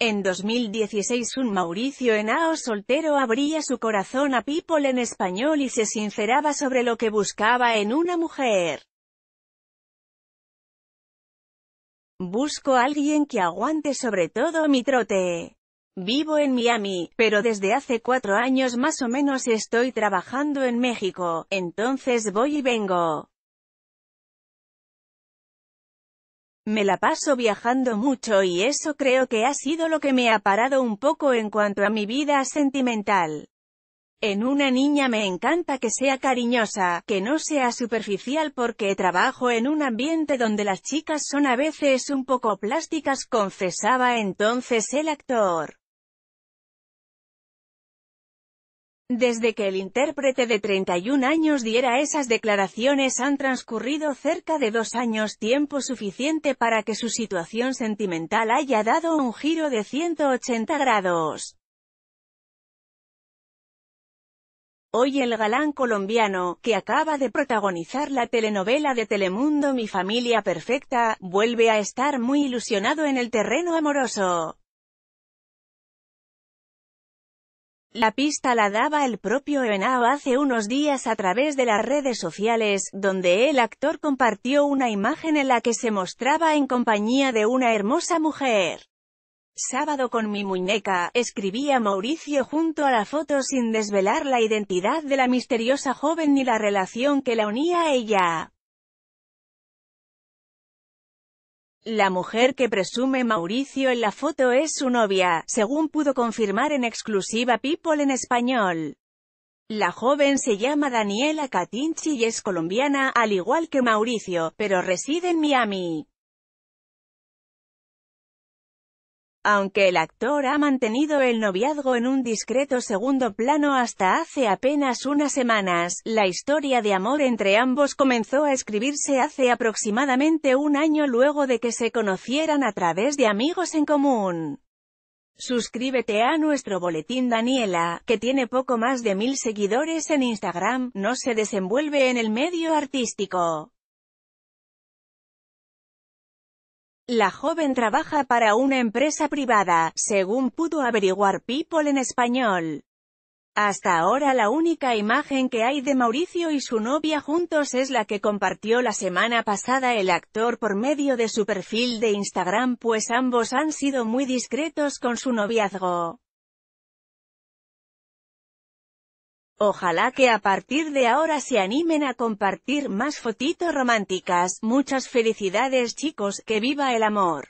En 2016 un Mauricio enao soltero abría su corazón a People en español y se sinceraba sobre lo que buscaba en una mujer. Busco alguien que aguante sobre todo mi trote. Vivo en Miami, pero desde hace cuatro años más o menos estoy trabajando en México, entonces voy y vengo. Me la paso viajando mucho y eso creo que ha sido lo que me ha parado un poco en cuanto a mi vida sentimental. En una niña me encanta que sea cariñosa, que no sea superficial porque trabajo en un ambiente donde las chicas son a veces un poco plásticas confesaba entonces el actor. Desde que el intérprete de 31 años diera esas declaraciones han transcurrido cerca de dos años, tiempo suficiente para que su situación sentimental haya dado un giro de 180 grados. Hoy el galán colombiano, que acaba de protagonizar la telenovela de Telemundo Mi Familia Perfecta, vuelve a estar muy ilusionado en el terreno amoroso. La pista la daba el propio Enao hace unos días a través de las redes sociales, donde el actor compartió una imagen en la que se mostraba en compañía de una hermosa mujer. Sábado con mi muñeca, escribía Mauricio junto a la foto sin desvelar la identidad de la misteriosa joven ni la relación que la unía a ella. La mujer que presume Mauricio en la foto es su novia, según pudo confirmar en exclusiva People en español. La joven se llama Daniela Catinchi y es colombiana, al igual que Mauricio, pero reside en Miami. Aunque el actor ha mantenido el noviazgo en un discreto segundo plano hasta hace apenas unas semanas, la historia de amor entre ambos comenzó a escribirse hace aproximadamente un año luego de que se conocieran a través de amigos en común. Suscríbete a nuestro boletín Daniela, que tiene poco más de mil seguidores en Instagram, no se desenvuelve en el medio artístico. La joven trabaja para una empresa privada, según pudo averiguar People en español. Hasta ahora la única imagen que hay de Mauricio y su novia juntos es la que compartió la semana pasada el actor por medio de su perfil de Instagram pues ambos han sido muy discretos con su noviazgo. Ojalá que a partir de ahora se animen a compartir más fotitos románticas. Muchas felicidades chicos, que viva el amor.